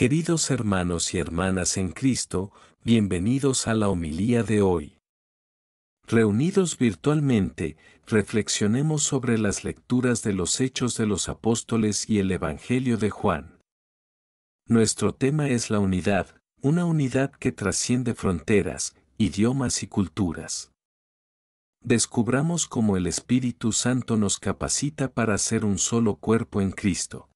Queridos hermanos y hermanas en Cristo, bienvenidos a la homilía de hoy. Reunidos virtualmente, reflexionemos sobre las lecturas de los Hechos de los Apóstoles y el Evangelio de Juan. Nuestro tema es la unidad, una unidad que trasciende fronteras, idiomas y culturas. Descubramos cómo el Espíritu Santo nos capacita para ser un solo cuerpo en Cristo.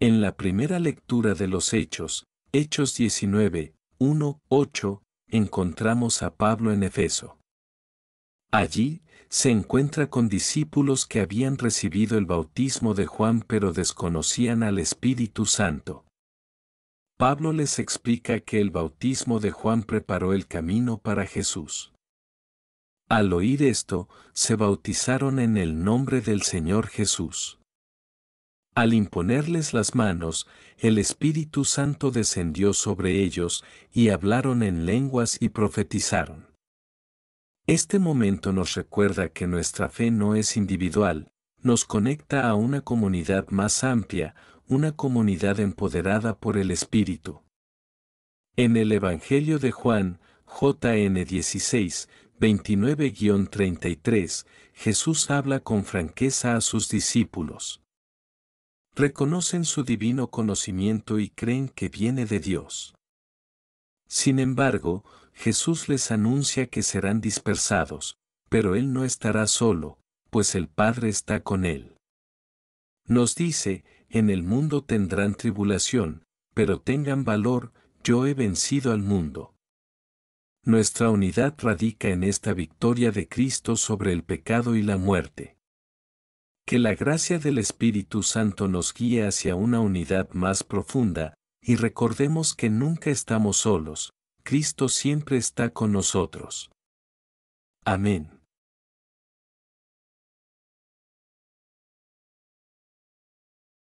En la primera lectura de los Hechos, Hechos 19, 1, 8, encontramos a Pablo en Efeso. Allí, se encuentra con discípulos que habían recibido el bautismo de Juan pero desconocían al Espíritu Santo. Pablo les explica que el bautismo de Juan preparó el camino para Jesús. Al oír esto, se bautizaron en el nombre del Señor Jesús. Al imponerles las manos, el Espíritu Santo descendió sobre ellos y hablaron en lenguas y profetizaron. Este momento nos recuerda que nuestra fe no es individual, nos conecta a una comunidad más amplia, una comunidad empoderada por el Espíritu. En el Evangelio de Juan, JN 16, 29-33, Jesús habla con franqueza a sus discípulos reconocen su divino conocimiento y creen que viene de Dios. Sin embargo, Jesús les anuncia que serán dispersados, pero Él no estará solo, pues el Padre está con Él. Nos dice, en el mundo tendrán tribulación, pero tengan valor, yo he vencido al mundo. Nuestra unidad radica en esta victoria de Cristo sobre el pecado y la muerte. Que la gracia del Espíritu Santo nos guíe hacia una unidad más profunda, y recordemos que nunca estamos solos, Cristo siempre está con nosotros. Amén.